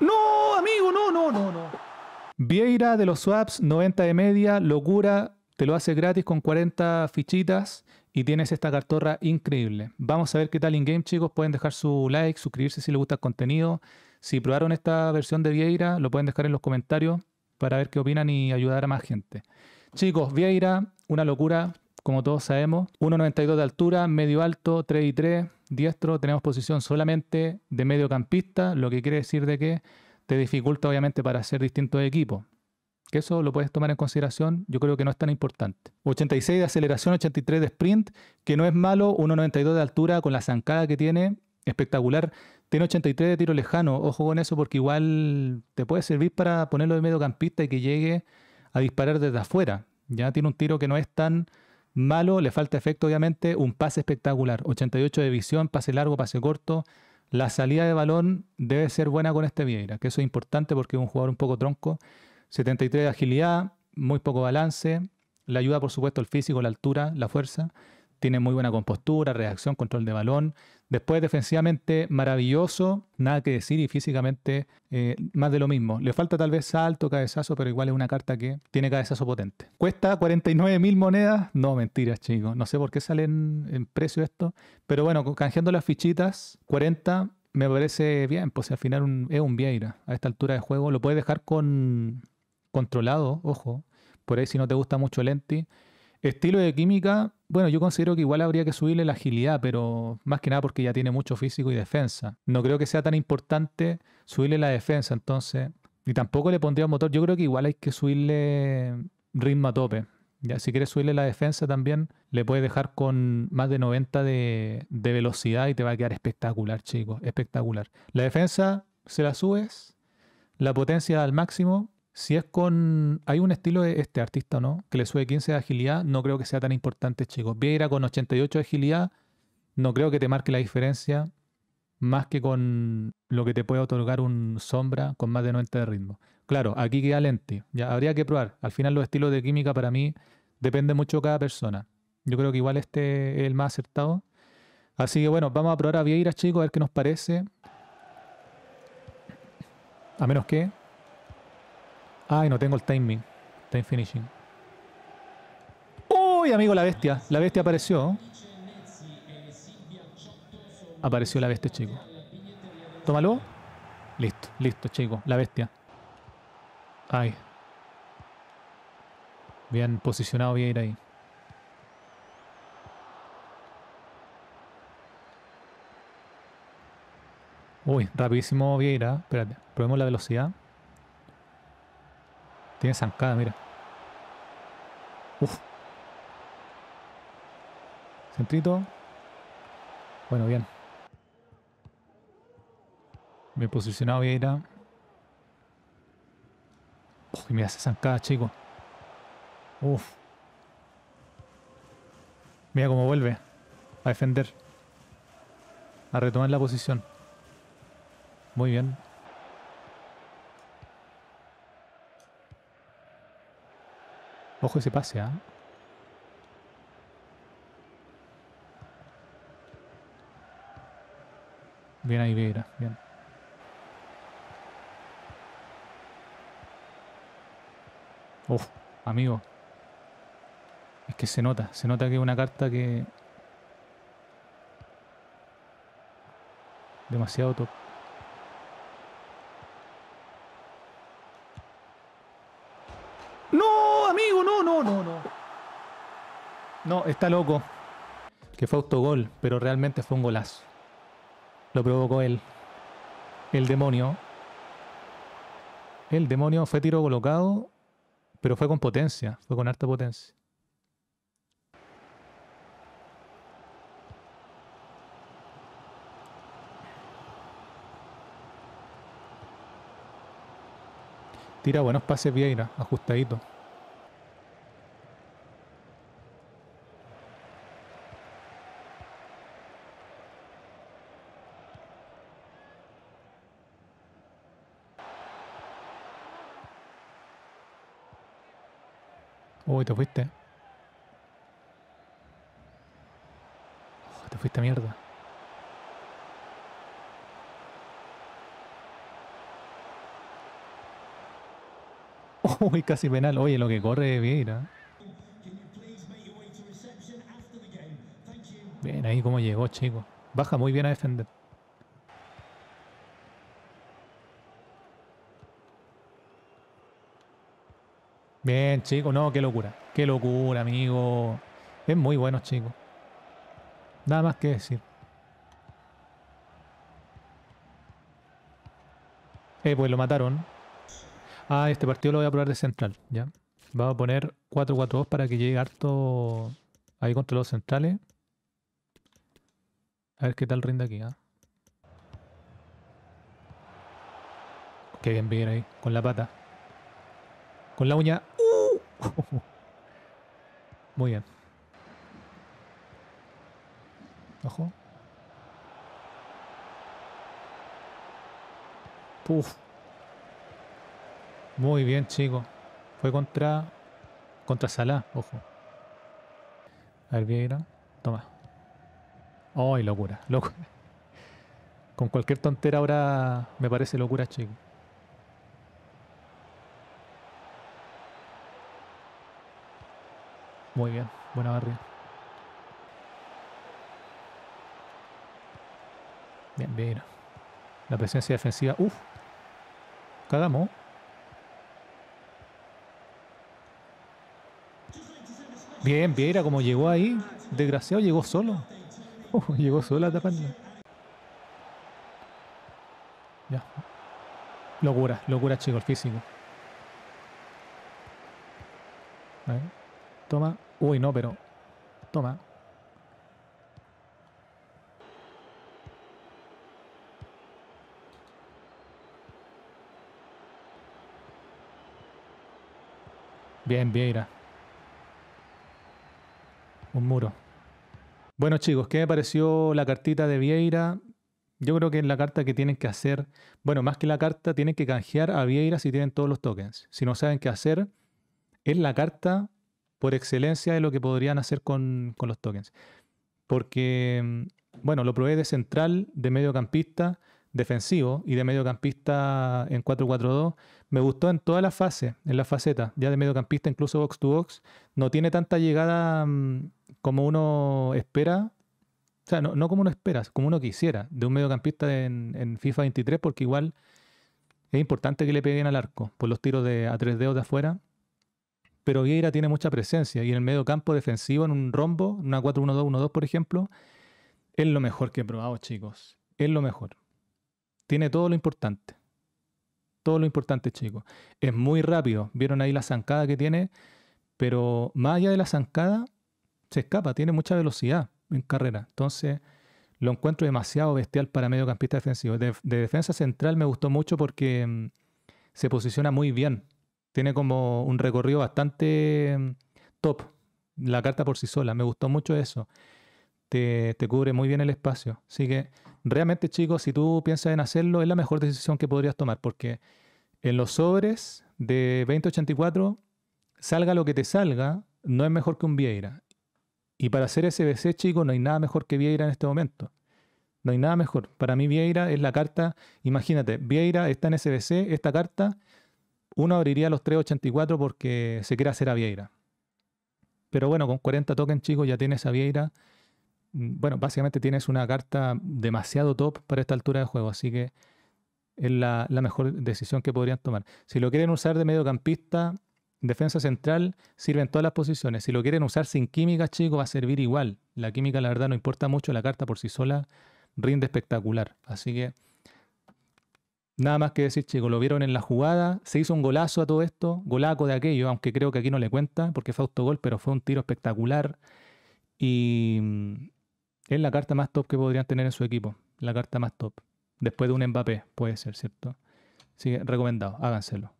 No, amigo, no, no, no, no. Vieira de los swaps, 90 de media, locura, te lo hace gratis con 40 fichitas y tienes esta cartorra increíble. Vamos a ver qué tal in-game, chicos. Pueden dejar su like, suscribirse si les gusta el contenido. Si probaron esta versión de Vieira, lo pueden dejar en los comentarios para ver qué opinan y ayudar a más gente. Chicos, Vieira, una locura, como todos sabemos. 1,92 de altura, medio alto, 3 y 3 diestro tenemos posición solamente de mediocampista, lo que quiere decir de que te dificulta obviamente para hacer distintos equipos. Que eso lo puedes tomar en consideración, yo creo que no es tan importante. 86 de aceleración, 83 de sprint, que no es malo, 1.92 de altura con la zancada que tiene, espectacular. Tiene 83 de tiro lejano, ojo con eso porque igual te puede servir para ponerlo de mediocampista y que llegue a disparar desde afuera. Ya tiene un tiro que no es tan Malo, le falta efecto obviamente, un pase espectacular, 88 de visión, pase largo, pase corto. La salida de balón debe ser buena con este Vieira, que eso es importante porque es un jugador un poco tronco. 73 de agilidad, muy poco balance. Le ayuda por supuesto el físico, la altura, la fuerza tiene muy buena compostura, reacción, control de balón. Después defensivamente maravilloso, nada que decir y físicamente eh, más de lo mismo. Le falta tal vez salto, cabezazo, pero igual es una carta que tiene cabezazo potente. ¿Cuesta 49 mil monedas? No, mentiras chicos. No sé por qué salen en precio esto. Pero bueno, canjeando las fichitas, 40 me parece bien. Pues al final es un Vieira a esta altura de juego. Lo puedes dejar con controlado, ojo. Por ahí si no te gusta mucho Lenti, Estilo de química, bueno, yo considero que igual habría que subirle la agilidad, pero más que nada porque ya tiene mucho físico y defensa. No creo que sea tan importante subirle la defensa, entonces. Y tampoco le pondría motor. Yo creo que igual hay que subirle ritmo a tope. Ya, si quieres subirle la defensa también, le puedes dejar con más de 90 de velocidad y te va a quedar espectacular, chicos. Espectacular. La defensa se la subes, la potencia al máximo si es con. Hay un estilo de este artista, ¿no? Que le sube 15 de agilidad, no creo que sea tan importante, chicos. Vieira con 88 de agilidad, no creo que te marque la diferencia más que con lo que te puede otorgar un sombra con más de 90 de ritmo. Claro, aquí queda lente. Ya habría que probar. Al final los estilos de química para mí depende mucho de cada persona. Yo creo que igual este es el más acertado. Así que bueno, vamos a probar a Vieira, chicos, a ver qué nos parece. A menos que Ay, no tengo el timing. Time finishing. ¡Uy, amigo, la bestia! La bestia apareció. Apareció la bestia, chico. Tómalo. Listo, listo, chico. La bestia. Ay. Bien posicionado Vieira. ahí. Uy, rapidísimo Vieira. Espérate, probemos la velocidad. Tiene zancada, mira. Uf. Centrito. Bueno, bien. Me he posicionado Vieira. Uf, mira esa zancada, chico. Uf. Mira cómo vuelve. A defender. A retomar la posición. Muy bien. Ojo ese pase, ¿ah? Bien ahí Vera, bien. Uf, amigo. Es que se nota, se nota que es una carta que... Demasiado top. No, está loco. Que fue autogol, pero realmente fue un golazo. Lo provocó él. El demonio. El demonio fue tiro colocado, pero fue con potencia, fue con harta potencia. Tira buenos pases Vieira, ajustadito. Uy, te fuiste. te fuiste mierda. Uy, casi penal. Oye, lo que corre Vieira. Bien, ahí como llegó, chico. Baja muy bien a defender. Bien, chicos. No, qué locura. Qué locura, amigo. Es muy bueno, chicos. Nada más que decir. Eh, pues lo mataron. Ah, este partido lo voy a probar de central, ya. Vamos a poner 4-4-2 para que llegue harto ahí contra los centrales. A ver qué tal rinde aquí, ¿ah? Qué bien bien ahí, con la pata. Con la uña. Uh. Muy bien. Ojo. Puf. Muy bien, chico. Fue contra. Contra Salah, ojo. A ver, Toma. ¡Ay, locura! Locura. Con cualquier tontera ahora me parece locura, chico. Muy bien, buena barriga Bien, bien. La presencia defensiva. Uf. Cagamos. Bien, Vieira como llegó ahí. Desgraciado llegó solo. llegó solo a taparla. Ya. Locura, locura chico, el físico. Toma. Uy, no, pero... Toma. Bien, Vieira. Un muro. Bueno chicos, ¿qué me pareció la cartita de Vieira? Yo creo que es la carta que tienen que hacer, bueno, más que la carta, tienen que canjear a Vieira si tienen todos los tokens. Si no saben qué hacer, es la carta por excelencia de lo que podrían hacer con, los tokens. Porque, mm, bueno, lo probé de central, de mediocampista, defensivo y de mediocampista en 4-4-2. Me gustó en todas las fases, en las facetas, ya de mediocampista, incluso box to box. No tiene tanta llegada mm, como uno espera. O sea, no, como uno espera, como uno quisiera, de un mediocampista en, en, FIFA 23, porque igual es importante que le peguen al arco por los tiros de a tres dedos de afuera pero Vieira tiene mucha presencia y en el medio campo defensivo, en un rombo, en una 4-1-2-1-2, por ejemplo, es lo mejor que he probado, chicos. Es lo mejor. Tiene todo lo importante. Todo lo importante, chicos. Es muy rápido. Vieron ahí la zancada que tiene, pero más allá de la zancada, se escapa, tiene mucha velocidad en carrera. Entonces, lo encuentro demasiado bestial para mediocampista defensivo. De, defensa central me gustó mucho porque mm, se posiciona muy bien tiene como un recorrido bastante mm, top, la carta por sí sola. Me gustó mucho eso. Te, te cubre muy bien el espacio. Así que realmente, chicos, si tú piensas en hacerlo, es la mejor decisión que podrías tomar, porque en los sobres de 2084, salga lo que te salga, no es mejor que un Vieira. Y para hacer SBC, chicos, no hay nada mejor que Vieira en este momento. No hay nada mejor. Para mí Vieira es la carta, imagínate, Vieira está en SBC, esta carta uno abriría los 384 porque se quiere hacer a Vieira. Pero bueno, con 40 tokens, chicos, ya tienes a Vieira. Mm, bueno, básicamente tienes una carta demasiado top para esta altura de juego, así que es la, mejor decisión que podrían tomar. Si lo quieren usar de mediocampista, defensa central, sirve en todas las posiciones. Si lo quieren usar sin química, chicos, va a servir igual. La química, la verdad, no importa mucho, la carta por sí sola rinde espectacular. Así que Nada más que decir, chicos, lo vieron en la jugada, se hizo un golazo a todo esto, golaco de aquello, aunque creo que aquí no le cuenta porque fue autogol, pero fue un tiro espectacular y mm, es la carta más top que podrían tener en su equipo, la carta más top. Después de un Mbappé, puede ser, ¿cierto? Sí, recomendado, háganselo.